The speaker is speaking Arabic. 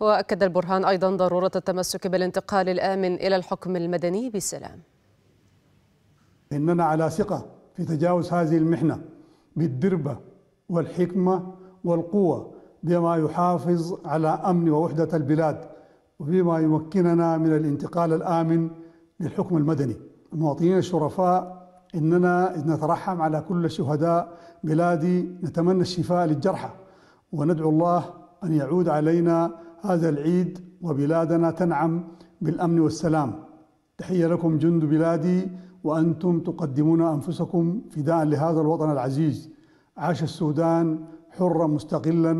وأكد البرهان أيضا ضرورة التمسك بالانتقال الآمن إلى الحكم المدني بسلام إننا على ثقة في تجاوز هذه المحنة بالدربة والحكمة والقوة بما يحافظ على أمن ووحدة البلاد وبما يمكننا من الانتقال الآمن للحكم المدني المواطنين الشرفاء إننا إذ نترحم على كل شهداء بلادي نتمنى الشفاء للجرحى وندعو الله أن يعود علينا هذا العيد وبلادنا تنعم بالامن والسلام. تحيه لكم جند بلادي وانتم تقدمون انفسكم فداء لهذا الوطن العزيز. عاش السودان حرا مستقلا